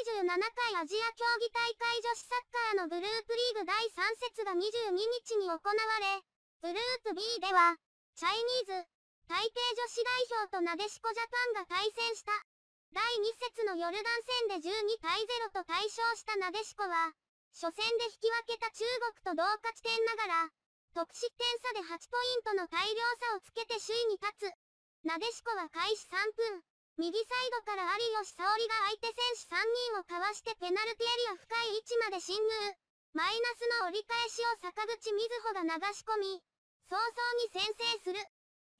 27回アジア競技大会女子サッカーのグループリーグ第3節が22日に行われ、グループ B では、チャイニーズ、台北女子代表となでしこジャパンが対戦した。第2節のヨルダン戦で12対0と大勝したなでしこは、初戦で引き分けた中国と同化地点ながら、得失点差で8ポイントの大量差をつけて首位に立つ。なでしこは開始3分。右サイドから有吉沙織が相手選手3人をかわしてペナルティエリア深い位置まで侵入。マイナスの折り返しを坂口瑞穂が流し込み、早々に先制する。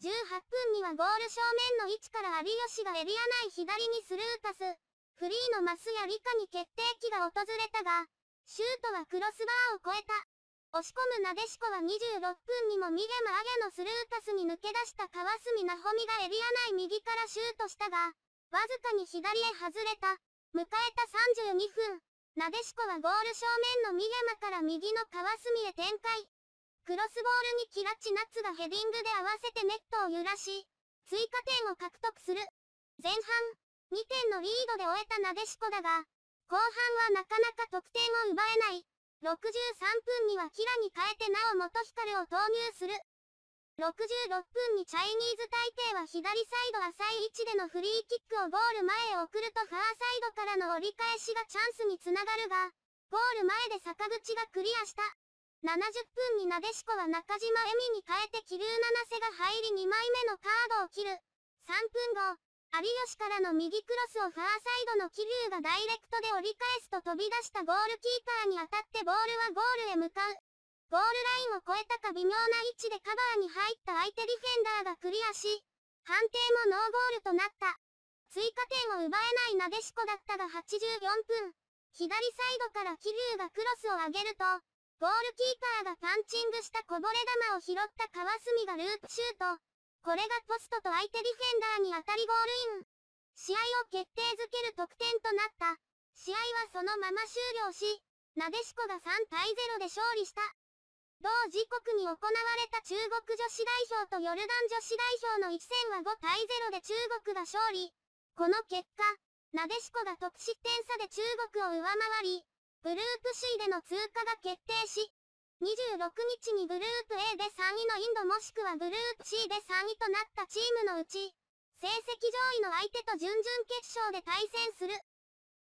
18分にはゴール正面の位置から有吉がエリア内左にスルーパス。フリーのマスや理科に決定機が訪れたが、シュートはクロスバーを越えた。押し込むなでしこは26分にもミゲムアゲのスルーパスに抜け出した川澄なほみがエリア内右からシュートしたが、わずかに左へ外れた。迎えた32分。なでしこはゴール正面のミゲマから右の川澄へ展開。クロスボールにキラチナッツがヘディングで合わせてネットを揺らし、追加点を獲得する。前半、2点のリードで終えたなでしこだが、後半はなかなか得点を奪えない。63分にはキラに変えてなお元光を投入する。66分にチャイニーズ大帝は左サイド浅い位置でのフリーキックをゴール前へ送るとファーサイドからの折り返しがチャンスにつながるが、ゴール前で坂口がクリアした。70分になでしこは中島恵美に変えてキルーナナセが入り2枚目のカードを切る。3分後、有吉からの右クロスをファーサイドの桐生がダイレクトで折り返すと飛び出したゴールキーパーに当たってボールはゴールへ向かう。ゴールラインを越えたか微妙な位置でカバーに入った相手ディフェンダーがクリアし、判定もノーゴールとなった。追加点を奪えないなでしこだったが84分、左サイドから桐生がクロスを上げると、ゴールキーパーがパンチングしたこぼれ球を拾った川澄がループシュート。これがポストと相手ディフェンダーに当たりゴールイン。試合を決定づける得点となった。試合はそのまま終了し、なでしこが3対0で勝利した。同時刻に行われた中国女子代表とヨルダン女子代表の一戦は5対0で中国が勝利。この結果、なでしこが得失点差で中国を上回り、グループ首位での通過が決定し、26日にグループ A で3位のインドもしくはグループ C で3位となったチームのうち、成績上位の相手と準々決勝で対戦する。